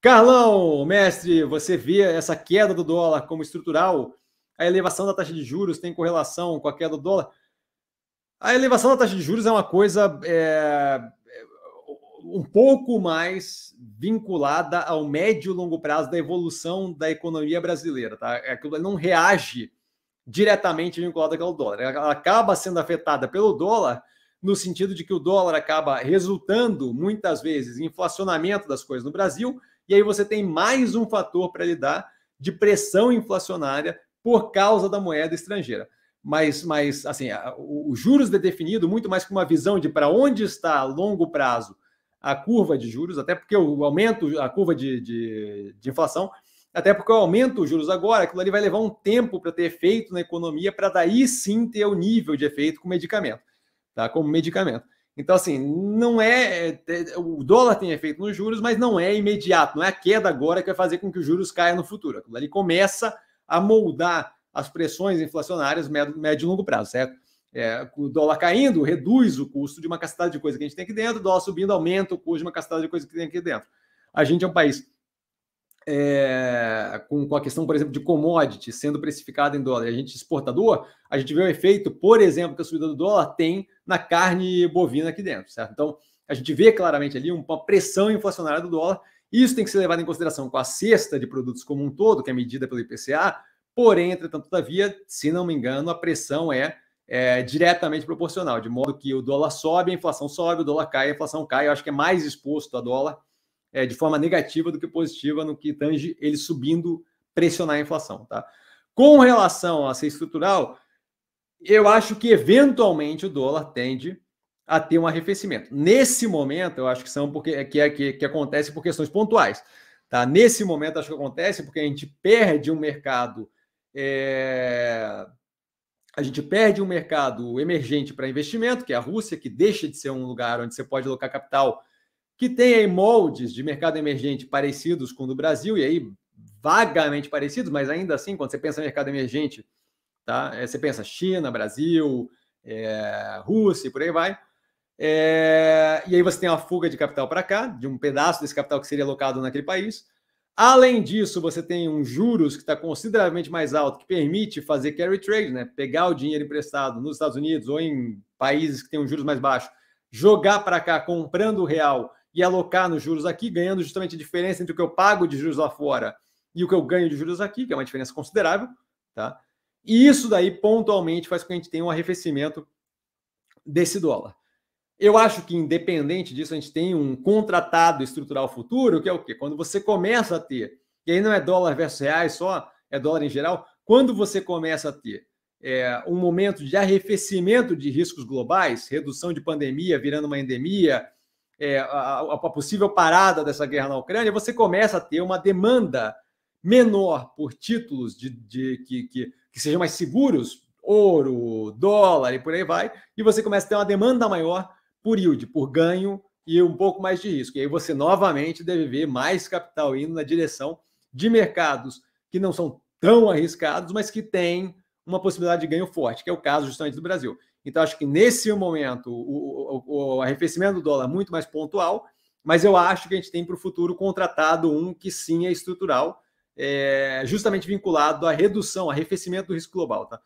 Carlão, mestre, você vê essa queda do dólar como estrutural? A elevação da taxa de juros tem correlação com a queda do dólar? A elevação da taxa de juros é uma coisa é, um pouco mais vinculada ao médio e longo prazo da evolução da economia brasileira. Tá? Aquilo é não reage diretamente vinculado ao dólar. Ela acaba sendo afetada pelo dólar, no sentido de que o dólar acaba resultando, muitas vezes, em inflacionamento das coisas no Brasil e aí você tem mais um fator para lidar de pressão inflacionária por causa da moeda estrangeira. Mas, mas assim, os juros é definido muito mais com uma visão de para onde está a longo prazo a curva de juros, até porque o aumento, a curva de, de, de inflação, até porque o aumento dos juros agora, aquilo ali vai levar um tempo para ter efeito na economia, para daí sim ter o nível de efeito com medicamento, tá? Como medicamento. Então, assim, não é, é, é. O dólar tem efeito nos juros, mas não é imediato, não é a queda agora que vai fazer com que os juros caiam no futuro. Aquilo ali começa a moldar as pressões inflacionárias médio e longo prazo, certo? É, o dólar caindo reduz o custo de uma cacetada de coisa que a gente tem aqui dentro, o dólar subindo aumenta o custo de uma cacetada de coisa que tem aqui dentro. A gente é um país é, com, com, a questão, por exemplo, de commodity sendo precificada em dólar, a gente exportador, a gente vê o efeito, por exemplo, que a subida do dólar tem na carne bovina aqui dentro, certo? Então, a gente vê claramente ali uma pressão inflacionária do dólar. Isso tem que ser levado em consideração com a cesta de produtos como um todo, que é medida pelo IPCA. Porém, entretanto, todavia, se não me engano, a pressão é, é diretamente proporcional, de modo que o dólar sobe, a inflação sobe, o dólar cai, a inflação cai. Eu acho que é mais exposto a dólar é, de forma negativa do que positiva no que tange ele subindo, pressionar a inflação. Tá? Com relação a ser estrutural, eu acho que eventualmente o dólar tende a ter um arrefecimento. Nesse momento, eu acho que são porque que, é, que, que acontece por questões pontuais. Tá? Nesse momento, acho que acontece porque a gente perde um mercado. É... A gente perde um mercado emergente para investimento, que é a Rússia, que deixa de ser um lugar onde você pode alocar capital que tem aí moldes de mercado emergente parecidos com o do Brasil, e aí vagamente parecidos, mas ainda assim, quando você pensa em mercado emergente, tá? É, você pensa China, Brasil, é, Rússia, por aí vai. É, e aí você tem uma fuga de capital para cá, de um pedaço desse capital que seria alocado naquele país. Além disso, você tem um juros que está consideravelmente mais alto, que permite fazer carry trade, né? pegar o dinheiro emprestado nos Estados Unidos ou em países que têm um juros mais baixo, jogar para cá comprando o real e alocar nos juros aqui, ganhando justamente a diferença entre o que eu pago de juros lá fora e o que eu ganho de juros aqui, que é uma diferença considerável, tá? E isso daí pontualmente faz com que a gente tenha um arrefecimento desse dólar. Eu acho que independente disso a gente tem um contratado estrutural futuro, que é o quê? Quando você começa a ter, e aí não é dólar versus reais só, é dólar em geral, quando você começa a ter é, um momento de arrefecimento de riscos globais, redução de pandemia virando uma endemia, é, a, a possível parada dessa guerra na Ucrânia, você começa a ter uma demanda menor por títulos de, de que, que, que, sejam mais seguros, ouro, dólar e por aí vai, e você começa a ter uma demanda maior por yield, por ganho e um pouco mais de risco. E aí você novamente deve ver mais capital indo na direção de mercados que não são tão arriscados, mas que têm uma possibilidade de ganho forte, que é o caso justamente do Brasil. Então, acho que nesse momento o, o, o arrefecimento do dólar é muito mais pontual, mas eu acho que a gente tem para o futuro contratado um que sim é estrutural, é, justamente vinculado à redução, arrefecimento do risco global. Tá?